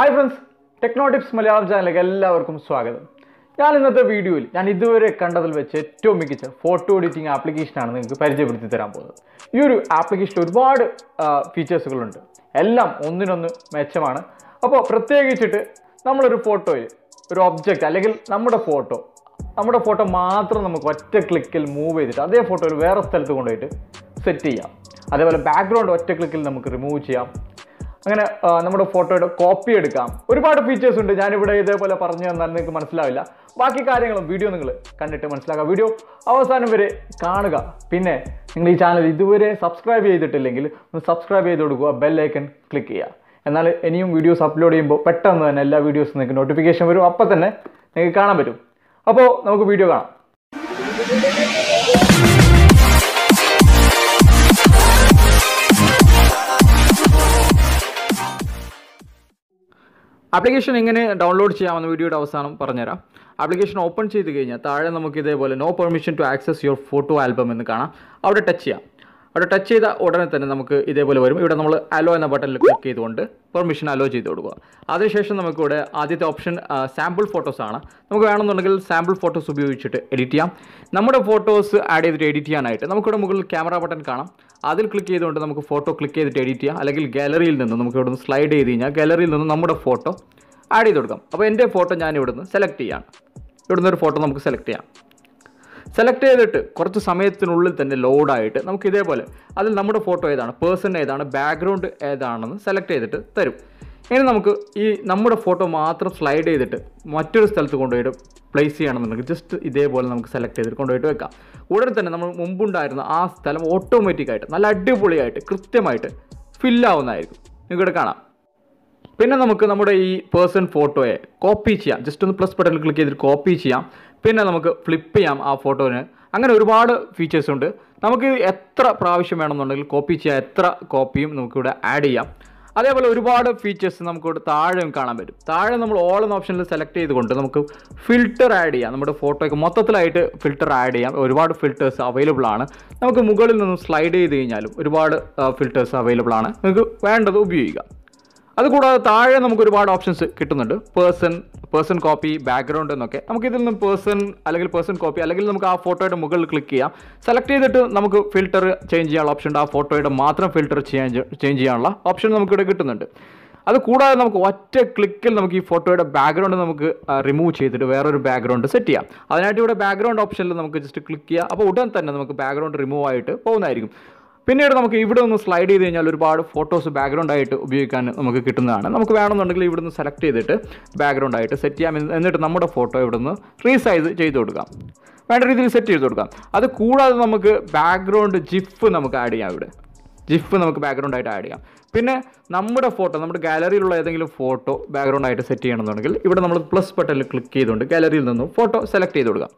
hi friends techno tips Malayalam ചാനലിലേക്ക് എല്ലാവർക്കും സ്വാഗതം ഞാൻ ഇന്നത്തെ വീഡിയോയിൽ ഞാൻ ഇതുവരെ കണ്ടതിൽ വെച്ച് ഏറ്റവും മികച്ച ഫോട്ടോ എഡിറ്റിംഗ് ആപ്ലിക്കേഷനാണ് നിങ്ങൾക്ക് പരിചയപ്പെടുത്തി തരാൻ പോകുന്നത് ഈ ഒരു ആപ്ലിക്കേഷനിൽ ഒരുപാട് ഫീച്ചേഴ്സുകളുണ്ട് എല്ലാം ഒന്നിനൊന്ന് മെച്ചമാണ് അപ്പോൾ പ്രത്യേകിച്ചിട്ട് നമ്മളൊരു ഫോട്ടോയിൽ ഒരു ഒബ്ജക്റ്റ് അല്ലെങ്കിൽ നമ്മുടെ ഫോട്ടോ നമ്മുടെ ഫോട്ടോ മാത്രം നമുക്ക് ഒറ്റ ക്ലിക്കിൽ മൂവ് ചെയ്തിട്ട് അതേ ഫോട്ടോയിൽ വേറെ സ്ഥലത്ത് കൊണ്ടുപോയിട്ട് സെറ്റ് ചെയ്യാം അതേപോലെ ബാക്ക്ഗ്രൗണ്ട് ഒറ്റ ക്ലിക്കിൽ നമുക്ക് റിമൂവ് ചെയ്യാം അങ്ങനെ നമ്മുടെ ഫോട്ടോയുടെ കോപ്പി എടുക്കാം ഒരുപാട് ഫീച്ചേഴ്സ് ഉണ്ട് ഞാനിവിടെ ഇതേപോലെ പറഞ്ഞു തന്നാൽ നിങ്ങൾക്ക് മനസ്സിലാവില്ല ബാക്കി കാര്യങ്ങളും വീഡിയോ നിങ്ങൾ കണ്ടിട്ട് മനസ്സിലാക്കുക വീഡിയോ അവസാനം വരെ കാണുക പിന്നെ നിങ്ങൾ ഈ ചാനൽ ഇതുവരെ സബ്സ്ക്രൈബ് ചെയ്തിട്ടില്ലെങ്കിൽ ഒന്ന് സബ്സ്ക്രൈബ് ചെയ്ത് കൊടുക്കുക ബെല്ലൈക്കൺ ക്ലിക്ക് ചെയ്യുക എന്നാൽ ഇനിയും വീഡിയോസ് അപ്ലോഡ് ചെയ്യുമ്പോൾ പെട്ടെന്ന് തന്നെ എല്ലാ വീഡിയോസും നിങ്ങൾക്ക് നോട്ടിഫിക്കേഷൻ വരും അപ്പോൾ തന്നെ നിങ്ങൾക്ക് കാണാൻ പറ്റും അപ്പോൾ നമുക്ക് വീഡിയോ കാണാം ആപ്ലിക്കേഷൻ എങ്ങനെ ഡൗൺലോഡ് ചെയ്യാമെന്ന് വീഡിയോയുടെ അവസാനം പറഞ്ഞുതരാം ആപ്ലിക്കേഷൻ ഓപ്പൺ ചെയ്ത് കഴിഞ്ഞാൽ താഴെ നമുക്ക് ഇതേപോലെ no permission to access your photo album എന്ന് കാണാം അവിടെ ടച്ച് ചെയ്യാം അവിടെ ടച്ച് ചെയ്ത ഉടനെ തന്നെ നമുക്ക് ഇതേപോലെ വരും ഇവിടെ നമ്മൾ അലോ എന്ന ബട്ടണിൽ ക്ലിക്ക് ചെയ്തുകൊണ്ട് പെർമിഷൻ അലോ ചെയ്ത് കൊടുക്കുക അതിനുശേഷം നമുക്കിവിടെ ആദ്യത്തെ ഓപ്ഷൻ സാമ്പിൾ ഫോട്ടോസ് ആണ് നമുക്ക് വേണമെന്നുണ്ടെങ്കിൽ സാമ്പിൾ ഫോട്ടോസ് ഉപയോഗിച്ചിട്ട് എഡിറ്റ് ചെയ്യാം നമ്മുടെ ഫോട്ടോസ് ആഡ് ചെയ്തിട്ട് എഡിറ്റ് ചെയ്യാനായിട്ട് നമുക്കിവിടെ മുകളിൽ ക്യാമറ ബട്ടൺ കാണാം അതിൽ ക്ലിക്ക് ചെയ്തുകൊണ്ട് നമുക്ക് ഫോട്ടോ ക്ലിക്ക് ചെയ്തിട്ട് എഡിറ്റ് ചെയ്യാം അല്ലെങ്കിൽ ഗാലറിയിൽ നിന്ന് നമുക്ക് ഇവിടെ നിന്ന് സ്ലൈഡ് ചെയ്ത് കഴിഞ്ഞാൽ ഗാലറിയിൽ നിന്ന് നമ്മുടെ ഫോട്ടോ ആഡ് ചെയ്ത് കൊടുക്കാം അപ്പോൾ എൻ്റെ ഫോട്ടോ ഞാൻ ഇവിടുന്ന് സെലക്ട് ചെയ്യാം ഇവിടുന്ന് ഒരു ഫോട്ടോ നമുക്ക് സെലക്ട് ചെയ്യാം സെലക്ട് ചെയ്തിട്ട് കുറച്ച് സമയത്തിനുള്ളിൽ തന്നെ ലോഡായിട്ട് നമുക്ക് ഇതേപോലെ അതിൽ നമ്മുടെ ഫോട്ടോ ഏതാണ് പേഴ്സൺ ഏതാണ് ബാക്ക്ഗ്രൗണ്ട് ഏതാണെന്ന് സെലക്ട് ചെയ്തിട്ട് തരും ഇനി നമുക്ക് ഈ നമ്മുടെ ഫോട്ടോ മാത്രം സ്ലൈഡ് ചെയ്തിട്ട് മറ്റൊരു സ്ഥലത്ത് കൊണ്ടുപോയിട്ട് പ്ലേസ് ചെയ്യണമെന്നുണ്ടെങ്കിൽ ജസ്റ്റ് ഇതേപോലെ നമുക്ക് സെലക്ട് ചെയ്തിട്ട് കൊണ്ടുപോയിട്ട് വെക്കാം ഉടനെ തന്നെ നമ്മൾ മുമ്പുണ്ടായിരുന്ന ആ സ്ഥലം ഓട്ടോമാറ്റിക്കായിട്ട് നല്ല അടിപൊളിയായിട്ട് കൃത്യമായിട്ട് ഫില്ലാവുന്നതായിരിക്കും ഇവിടെ കാണാം പിന്നെ നമുക്ക് നമ്മുടെ ഈ പേഴ്സൺ ഫോട്ടോയെ കോപ്പി ചെയ്യാം ജസ്റ്റ് ഒന്ന് പ്ലസ് ബട്ടണിൽ ക്ലിക്ക് ചെയ്തിട്ട് കോപ്പി ചെയ്യാം പിന്നെ നമുക്ക് ഫ്ലിപ്പ് ചെയ്യാം ആ ഫോട്ടോന് അങ്ങനെ ഒരുപാട് ഫീച്ചേഴ്സ് ഉണ്ട് നമുക്ക് എത്ര പ്രാവശ്യം വേണമെന്നുണ്ടെങ്കിൽ കോപ്പി ചെയ്യാം എത്ര കോപ്പിയും നമുക്കിവിടെ ആഡ് ചെയ്യാം അതേപോലെ ഒരുപാട് ഫീച്ചേഴ്സ് നമുക്കിവിടെ താഴെയും കാണാൻ പറ്റും താഴെ നമ്മൾ ഓൾ എന്ന ഓപ്ഷനിൽ സെലക്ട് ചെയ്തുകൊണ്ട് നമുക്ക് ഫിൽറ്റർ ആഡ് ചെയ്യാം നമ്മുടെ ഫോട്ടോയ്ക്ക് മൊത്തത്തിലായിട്ട് ഫിൽറ്റർ ആഡ് ചെയ്യാം ഒരുപാട് ഫിൽറ്റേഴ്സ് അവൈലബിൾ ആണ് നമുക്ക് മുകളിൽ നിന്നും സ്ലൈഡ് ചെയ്ത് കഴിഞ്ഞാലും ഒരുപാട് ഫിൽറ്റേഴ്സ് അവൈലബിൾ ആണ് നിങ്ങൾക്ക് വേണ്ടത് ഉപയോഗിക്കാം അതുകൂടാതെ താഴെ നമുക്ക് ഒരുപാട് ഓപ്ഷൻസ് കിട്ടുന്നുണ്ട് പേഴ്സൺ പേഴ്സൺ കോപ്പി ബാക്ക്ഗ്രൗണ്ട് എന്നൊക്കെ നമുക്ക് ഇതിൽ നിന്ന് പേഴ്സൺ അല്ലെങ്കിൽ പേഴ്സൺ കോപ്പി അല്ലെങ്കിൽ നമുക്ക് ആ ഫോട്ടോയുടെ മുകളിൽ ക്ലിക്ക് ചെയ്യാം സെലക്ട് ചെയ്തിട്ട് നമുക്ക് ഫിൽറ്റർ ചേഞ്ച് ചെയ്യാനുള്ള ഓപ്ഷൻ ഉണ്ട് ആ ഫോട്ടോയുടെ മാത്രം ഫിൽറ്റർ ചേഞ്ച് ചേഞ്ച് ചെയ്യാനുള്ള ഓപ്ഷൻ നമുക്കിവിടെ കിട്ടുന്നുണ്ട് അത് കൂടാതെ നമുക്ക് ഒറ്റ ക്ലിക്കിൽ നമുക്ക് ഈ ഫോട്ടോയുടെ ബാക്ക്ഗ്രൗണ്ട് നമുക്ക് റിമൂവ് ചെയ്തിട്ട് വേറൊരു ബാക്ക്ഗ്രൗണ്ട് സെറ്റ് ചെയ്യാം അതിനായിട്ട് ഇവിടെ ബാക്ക്ഗ്രൗണ്ട് ഓപ്ഷനിൽ നമുക്ക് ജസ്റ്റ് ക്ലിക്ക് ചെയ്യാം അപ്പോൾ ഉടൻ തന്നെ നമുക്ക് ബാക്ക്ഗ്രൗണ്ട് റിമൂവ് ആയിട്ട് പോകുന്നതായിരിക്കും പിന്നീട് നമുക്ക് ഇവിടെ ഒന്ന് സ്ലൈഡ് ചെയ്ത് കഴിഞ്ഞാൽ ഒരുപാട് ഫോട്ടോസ് ബാക്ക്ഗ്രൗണ്ട് ആയിട്ട് ഉപയോഗിക്കാൻ നമുക്ക് കിട്ടുന്നതാണ് നമുക്ക് വേണമെന്നുണ്ടെങ്കിൽ ഇവിടുന്ന് സെലക്ട് ചെയ്തിട്ട് ബാക്ക്ഗ്രൗണ്ട് ആയിട്ട് സെറ്റ് ചെയ്യാം എന്നിട്ട് നമ്മുടെ ഫോട്ടോ ഇവിടുന്ന് റീസൈസ് ചെയ്ത് കൊടുക്കാം വേണ്ട രീതിയിൽ സെറ്റ് ചെയ്ത് കൊടുക്കാം അത് കൂടാതെ നമുക്ക് ബാക്ക്ഗ്രൗണ്ട് ജിഫ് നമുക്ക് ആഡ് ചെയ്യാം ഇവിടെ ജിഫ് നമുക്ക് ബാക്ക്ഗ്രൗണ്ട് ആയിട്ട് ആഡ് ചെയ്യാം പിന്നെ നമ്മുടെ ഫോട്ടോ നമ്മുടെ ഗാലറിയിലുള്ള ഏതെങ്കിലും ഫോട്ടോ ബാക്ക്ഗ്രൗണ്ട് ആയിട്ട് സെറ്റ് ചെയ്യണമെന്നുണ്ടെങ്കിൽ ഇവിടെ നമ്മൾ പ്ലസ് ബട്ടണിൽ ക്ലിക്ക് ചെയ്തുകൊണ്ട് ഗാലറിയിൽ നിന്നും ഫോട്ടോ സെലക്ട് ചെയ്ത് കൊടുക്കാം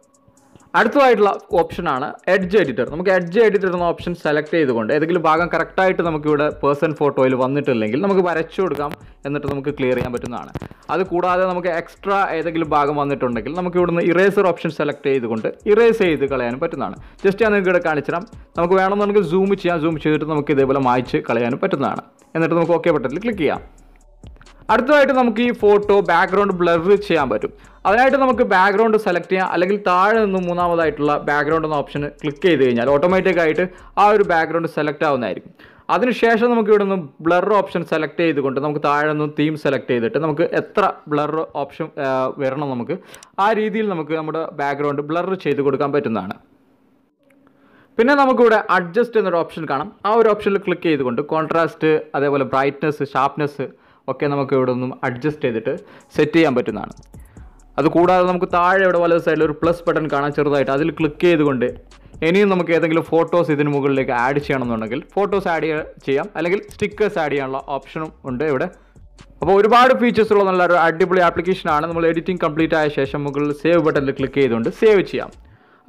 അടുത്തതായിട്ടുള്ള ഓപ്ഷനാണ് എഡ്ജ് എഡിറ്റർ നമുക്ക് എഡ്ജ് എഡിറ്റർ എന്ന ഓപ്ഷൻ സെലക്ട് ചെയ്തുകൊണ്ട് ഏതെങ്കിലും ഭാഗം കറക്റ്റായിട്ട് നമുക്കിവിടെ പേഴ്സൺ ഫോട്ടോയിൽ വന്നിട്ടില്ലെങ്കിൽ നമുക്ക് വരച്ചു കൊടുക്കാം എന്നിട്ട് നമുക്ക് ക്ലിയർ ചെയ്യാൻ പറ്റുന്നതാണ് അത് കൂടാതെ നമുക്ക് എക്സ്ട്രാ ഏതെങ്കിലും ഭാഗം വന്നിട്ടുണ്ടെങ്കിൽ നമുക്ക് ഇവിടുന്ന് ഇറേസർ ഓപ്ഷൻ സെലക്ട് ചെയ്തുകൊണ്ട് ഇറേസ് ചെയ്ത് കളയാനും പറ്റുന്നതാണ് ജസ്റ്റ് ഞാൻ നിങ്ങൾക്ക് ഇവിടെ കാണിച്ചാൽ നമുക്ക് വേണമെന്നുണ്ടെങ്കിൽ സൂം ചെയ്യാം സൂം ചെയ്തിട്ട് നമുക്ക് ഇതേപോലെ മായ്ച്ച് കളയാനും പറ്റുന്നതാണ് എന്നിട്ട് നമുക്ക് ഓക്കെ ബട്ടണിൽ ക്ലിക്ക് ചെയ്യാം അടുത്തതായിട്ട് നമുക്ക് ഈ ഫോട്ടോ ബാക്ക്ഗ്രൗണ്ട് ബ്ലർ ചെയ്യാൻ പറ്റും അതിനായിട്ട് നമുക്ക് ബാക്ക്ഗ്രൗണ്ട് സെലക്ട് ചെയ്യാം അല്ലെങ്കിൽ താഴെ നിന്ന് മൂന്നാമതായിട്ടുള്ള ബാക്ക്ഗ്രൗണ്ട് എന്ന ഓപ്ഷൻ ക്ലിക്ക് ചെയ്ത് കഴിഞ്ഞാൽ ഓട്ടോമാറ്റിക് ആയിട്ട് ആ ഒരു ബാക്ക്ഗ്രൗണ്ട് സെലക്ട് ആവുന്നതായിരിക്കും അതിനുശേഷം നമുക്ക് ഇവിടെ നിന്ന് ബ്ലർ ഓപ്ഷൻ സെലക്ട് ചെയ്തുകൊണ്ട് നമുക്ക് താഴെ നിന്ന് തീം സെലക്ട് ചെയ്തിട്ട് നമുക്ക് എത്ര ബ്ലർ ഓപ്ഷൻ വരണം നമുക്ക് ആ രീതിയിൽ നമുക്ക് നമ്മുടെ ബാക്ക്ഗ്രൗണ്ട് ബ്ലർ ചെയ്ത് കൊടുക്കാൻ പറ്റുന്നതാണ് പിന്നെ നമുക്കിവിടെ അഡ്ജസ്റ്റ് എന്നൊരു ഓപ്ഷൻ കാണാം ആ ഒരു ഓപ്ഷനിൽ ക്ലിക്ക് ചെയ്തുകൊണ്ട് കോൺട്രാസ്റ്റ് അതേപോലെ ബ്രൈറ്റ്നസ് ഷാർപ്നെസ് ഒക്കെ നമുക്ക് ഇവിടെ നിന്നും അഡ്ജസ്റ്റ് ചെയ്തിട്ട് സെറ്റ് ചെയ്യാൻ പറ്റുന്നതാണ് അതുകൂടാതെ നമുക്ക് താഴെ ഇവിടെ വലത് സൈഡിൽ ഒരു പ്ലസ് ബട്ടൺ കാണാൻ ചെറുതായിട്ട് അതിൽ ക്ലിക്ക് ചെയ്തുകൊണ്ട് ഇനിയും നമുക്ക് ഏതെങ്കിലും ഫോട്ടോസ് ഇതിന് മുകളിലേക്ക് ആഡ് ചെയ്യണമെന്നുണ്ടെങ്കിൽ ഫോട്ടോസ് ആഡ് ചെയ്യാം അല്ലെങ്കിൽ സ്റ്റിക്കേഴ്സ് ആഡ് ചെയ്യാനുള്ള ഓപ്ഷനും ഉണ്ട് ഇവിടെ അപ്പോൾ ഒരുപാട് ഫീച്ചേഴ്സ് ഉള്ള നല്ലൊരു അടിപൊളി ആപ്ലിക്കേഷനാണ് നമ്മൾ എഡിറ്റിംഗ് കംപ്ലീറ്റ് ആയ ശേഷം മുകളിൽ സേവ് ബട്ടണിൽ ക്ലിക്ക് ചെയ്തുകൊണ്ട് സേവ് ചെയ്യാം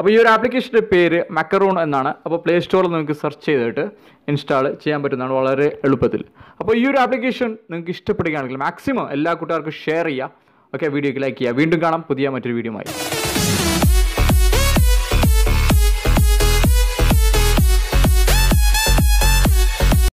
അപ്പോൾ ഈ ഒരു ആപ്ലിക്കേഷൻ്റെ പേര് മക്കറൂൺ എന്നാണ് അപ്പോൾ പ്ലേ സ്റ്റോറിൽ നിങ്ങൾക്ക് സെർച്ച് ചെയ്തിട്ട് ഇൻസ്റ്റാൾ ചെയ്യാൻ പറ്റുന്നതാണ് വളരെ എളുപ്പത്തിൽ അപ്പോൾ ഈ ഒരു ആപ്ലിക്കേഷൻ നിങ്ങൾക്ക് ഇഷ്ടപ്പെടുകയാണെങ്കിൽ മാക്സിമം എല്ലാ കൂട്ടുകാർക്കും ഷെയർ ചെയ്യുക ഓക്കെ വീഡിയോക്ക് ലൈക്ക് ചെയ്യുക വീണ്ടും കാണാം പുതിയ മറ്റൊരു വീഡിയോ ആയി